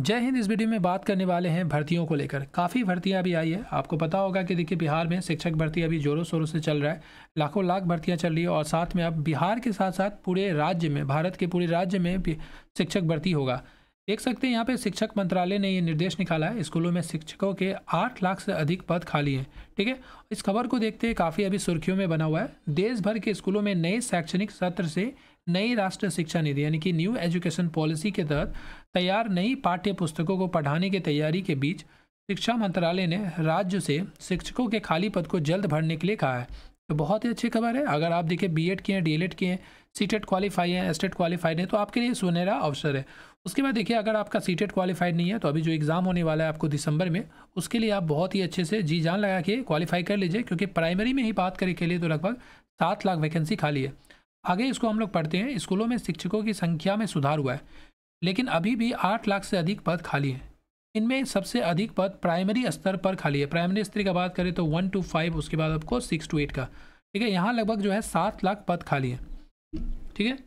जय हिंद इस वीडियो में बात करने वाले हैं भर्तियों को लेकर काफ़ी भर्तियां अभी आई है आपको पता होगा कि देखिए बिहार में शिक्षक भर्ती अभी जोरों शोरों से चल रहा है लाखों लाख भर्तियां चल रही है और साथ में अब बिहार के साथ साथ पूरे राज्य में भारत के पूरे राज्य में शिक्षक भर्ती होगा देख सकते हैं यहाँ पे शिक्षक मंत्रालय ने ये निर्देश निकाला है स्कूलों में शिक्षकों के आठ लाख से अधिक पद खाली हैं ठीक है इस खबर को देखते हैं काफ़ी अभी सुर्खियों में बना हुआ है देश भर के स्कूलों में नए शैक्षणिक सत्र से नई राष्ट्रीय शिक्षा नीति यानी कि न्यू एजुकेशन पॉलिसी के तहत तैयार नई पाठ्य पुस्तकों को पढ़ाने की तैयारी के बीच शिक्षा मंत्रालय ने राज्य से शिक्षकों के खाली पद को जल्द भरने के लिए कहा है तो बहुत ही अच्छी खबर है अगर आप देखिए एड किए हैं एड किए हैं सी टेट क्वालिफाई हैं एसटेट क्वालिफाइड हैं तो आपके लिए सुनहरा अवसर है उसके बाद देखिए अगर आपका सीटेट क्वालिफाइड नहीं है तो अभी जो एग्ज़ाम होने वाला है आपको दिसंबर में उसके लिए आप बहुत ही अच्छे से जी जान लगा के क्वालिफाई कर लीजिए क्योंकि प्राइमरी में ही बात करें के लिए तो लगभग सात लाख वैकेंसी खाली है आगे इसको हम लोग पढ़ते हैं स्कूलों में शिक्षकों की संख्या में सुधार हुआ है लेकिन अभी भी आठ लाख से अधिक पद खाली हैं इनमें सबसे अधिक पद प्राइमरी स्तर पर खाली है प्राइमरी स्तर का बात करें तो वन टू फाइव उसके बाद आपको सिक्स टू एट का ठीक है यहाँ लगभग जो है सात लाख पद खाली है ठीक है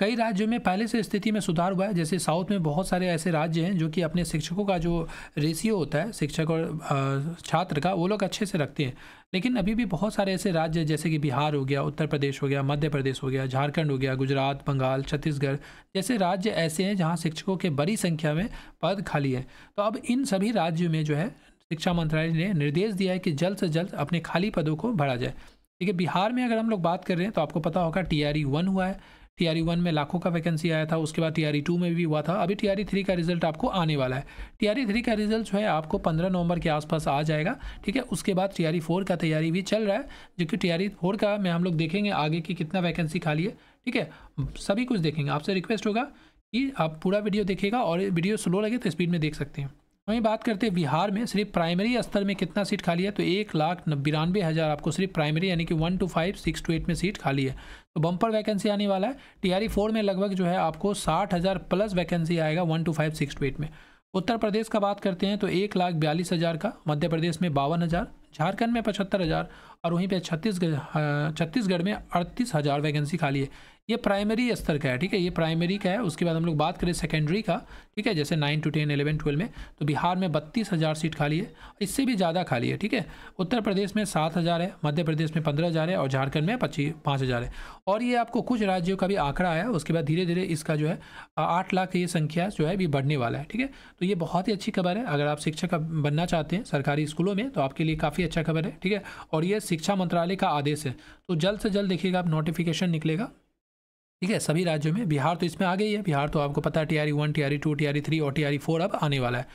कई राज्यों में पहले से स्थिति में सुधार हुआ है जैसे साउथ में बहुत सारे ऐसे राज्य हैं जो कि अपने शिक्षकों का जो रेशियो होता है शिक्षक और छात्र का वो लोग अच्छे से रखते हैं लेकिन अभी भी बहुत सारे ऐसे राज्य जैसे कि बिहार हो गया उत्तर प्रदेश हो गया मध्य प्रदेश हो गया झारखंड हो गया गुजरात बंगाल छत्तीसगढ़ जैसे राज्य ऐसे हैं जहाँ शिक्षकों के बड़ी संख्या में पद खाली है तो अब इन सभी राज्यों में जो है शिक्षा मंत्रालय ने निर्देश दिया है कि जल्द से जल्द अपने खाली पदों को भरा जाए ठीक है बिहार में अगर हम लोग बात कर रहे हैं तो आपको पता होगा टी आर हुआ है टीआरई वन e में लाखों का वैकेंसी आया था उसके बाद टीआरई टू e में भी हुआ था अभी टीआरई थ्री e का रिजल्ट आपको आने वाला है टीआरई थ्री का रिजल्ट जो है आपको पंद्रह नवंबर के आसपास आ जाएगा ठीक है उसके बाद टीआरई फोर का तैयारी भी चल रहा है जो कि टीआरई फोर का मैं हम लोग देखेंगे आगे की कितना वैकेंसी खाली है ठीक है सभी कुछ देखेंगे आपसे रिक्वेस्ट होगा कि आप पूरा वीडियो देखिएगा और वीडियो स्लो लगे तो स्पीड में देख सकते हैं वहीं बात करते हैं बिहार में सिर्फ प्राइमरी स्तर में कितना सीट खाली है तो एक लाख बिरानवे हज़ार आपको सिर्फ प्राइमरी यानी कि one two five six two eight में सीट खाली है तो बम्पर वैकेंसी आने वाला है टीआरई फोर में लगभग जो है आपको साठ हज़ार प्लस वैकेंसी आएगा one two five six two eight में उत्तर प्रदेश का बात करते हैं तो एक लाख बयालीस हज़ार का मध्य प्रदेश में बावन हज़ार झारखंड में पचहत्तर हज़ार और वहीं पर छत्तीसगढ़ छत्तीसगढ़ में अड़तीस हज़ार वैकेंसी खाली है ये प्राइमरी स्तर का है ठीक है ये प्राइमरी का है उसके बाद हम लोग बात करें सेकेंडरी का ठीक है जैसे nine two ten eleven twelve में तो बिहार में बत्तीस हज़ार सीट खाली है इससे भी ज़्यादा खाली है ठीक है उत्तर प्रदेश में सात हज़ार है मध्य प्रदेश में पंद्रह हज़ार है और झारखंड में पच्चीस पाँच हज़ार है और ये आपको कुछ राज्यों का भी आंकड़ा आया उसके बाद धीरे धीरे इसका जो है आठ लाख ये संख्या जो है भी बढ़ने वाला है ठीक है तो ये बहुत ही अच्छी खबर है अगर आप शिक्षक बनना चाहते हैं सरकारी स्कूलों में तो आपके लिए काफ़ी अच्छा खबर है ठीक है और ये शिक्षा मंत्रालय का आदेश है तो जल्द से जल्द देखिएगा आप नोटिफिकेशन निकलेगा ठीक है सभी राज्यों में बिहार तो इसमें आ गई है बिहार तो आपको पता है T R one T R two T R three और टी आर फोर अब आने वाला है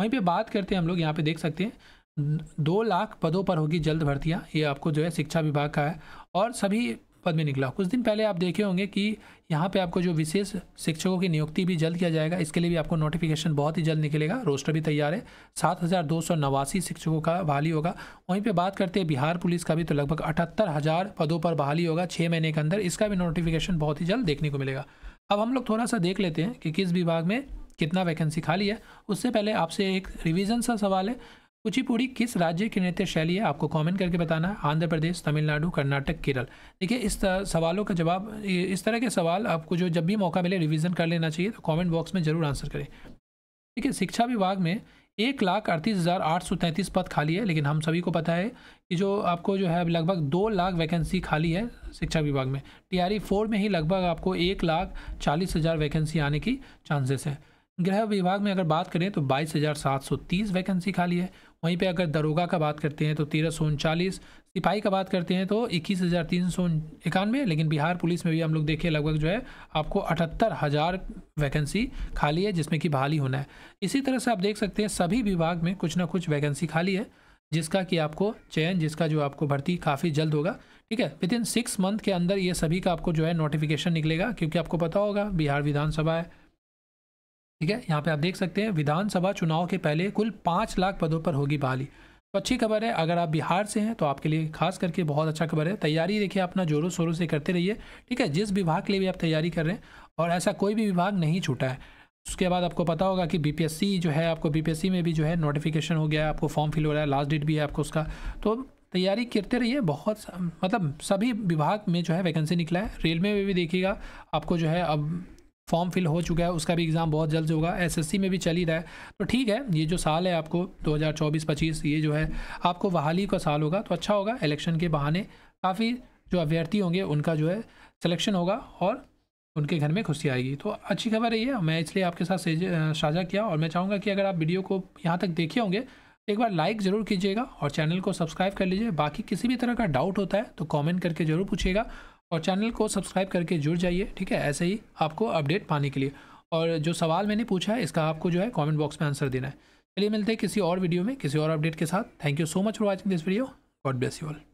वहीं पे बात करते हैं हम लोग यहाँ पे देख सकते हैं दो लाख पदों पर होगी जल्द भर्तियाँ ये आपको जो है शिक्षा विभाग का है और सभी पद में निकला कुछ दिन पहले आप देखे होंगे कि यहाँ पे आपको जो विशेष शिक्षकों की नियुक्ति भी जल्द किया जाएगा इसके लिए भी आपको नोटिफिकेशन बहुत ही जल्द निकलेगा रोस्टर भी तैयार है सात हज़ार दो सौ नवासी शिक्षकों का बहाली होगा वहीं पे बात करते हैं बिहार पुलिस का भी तो लगभग अठहत्तर हज़ार पदों पर बहाली होगा छः महीने के अंदर इसका भी नोटिफिकेशन बहुत ही जल्द देखने को मिलेगा अब हम लोग थोड़ा सा देख लेते हैं कि किस विभाग में कितना वैकेंसी खाली है उससे पहले आपसे एक रिविज़न सा सवाल है कुचिपुड़ी किस राज्य की नृत्य शैली है आपको कमेंट करके बताना है आंध्र प्रदेश तमिलनाडु कर्नाटक केरल देखिए इस सवालों का जवाब इस तरह के सवाल आपको जो जब भी मौका मिले रिवीजन कर लेना चाहिए तो कमेंट बॉक्स में जरूर आंसर करें ठीक है शिक्षा विभाग में एक लाख अड़तीस हज़ार आठ सौ तैंतीस पद खाली है लेकिन हम सभी को पता है कि जो आपको जो है लगभग दो लाख वैकेंसी खाली है शिक्षा विभाग में टी फोर e में ही लगभग आपको एक लाख चालीस हज़ार वैकेंसी आने की चांसेस है गृह विभाग में अगर बात करें तो 22,730 वैकेंसी खाली है वहीं पे अगर दरोगा का बात करते हैं तो तेरह सौ उनचालीस सिपाही का बात करते हैं तो इक्कीस हज़ार तीन सौ इक्यानवे लेकिन बिहार पुलिस में भी हम लोग देखें लगभग जो है आपको अठहत्तर हज़ार वैकेंसी खाली है जिसमें कि बहाली होना है इसी तरह से आप देख सकते हैं सभी विभाग में कुछ ना कुछ वैकेंसी खाली है जिसका कि आपको चयन जिसका जो आपको भर्ती काफ़ी जल्द होगा ठीक है विद इन सिक्स मंथ के अंदर ये सभी का आपको जो है नोटिफिकेशन निकलेगा क्योंकि आपको पता होगा बिहार विधानसभा है ठीक है यहाँ पे आप देख सकते हैं विधानसभा चुनाव के पहले कुल पाँच लाख पदों पर होगी बहाली तो अच्छी खबर है अगर आप बिहार से हैं तो आपके लिए खास करके बहुत अच्छा खबर है तैयारी देखिए अपना जोरों शोरों से करते रहिए ठीक है जिस विभाग के लिए भी आप तैयारी कर रहे हैं और ऐसा कोई भी विभाग नहीं छूटा है उसके बाद आपको पता होगा कि बी जो है आपको बी में भी जो है नोटिफिकेशन हो गया है आपको फॉर्म फिल हो रहा है लास्ट डेट भी है आपको उसका तो तैयारी करते रहिए बहुत मतलब सभी विभाग में जो है वैकेंसी निकला है रेलवे में भी देखिएगा आपको जो है अब फॉर्म फिल हो चुका है उसका भी एग्ज़ाम बहुत जल्द होगा एसएससी में भी चल ही रहा है तो ठीक है ये जो साल है आपको 2024-25 ये जो है आपको बहाली का साल होगा तो अच्छा होगा इलेक्शन के बहाने काफ़ी जो अभ्यर्थी होंगे उनका जो है सिलेक्शन होगा और उनके घर में खुशी आएगी तो अच्छी खबर है ये मैं इसलिए आपके साथ साझा किया और मैं चाहूँगा कि अगर आप वीडियो को यहाँ तक देखे होंगे तो एक बार लाइक ज़रूर कीजिएगा और चैनल को सब्सक्राइब कर लीजिए बाकी किसी भी तरह का डाउट होता है तो कमेंट करके ज़रूर पूछिएगा और चैनल को सब्सक्राइब करके जुड़ जाइए ठीक है ऐसे ही आपको अपडेट पाने के लिए और जो सवाल मैंने पूछा है इसका आपको जो है कमेंट बॉक्स में आंसर देना है चलिए मिलते हैं किसी और वीडियो में किसी और अपडेट के साथ thank you so much for watching this video God bless you all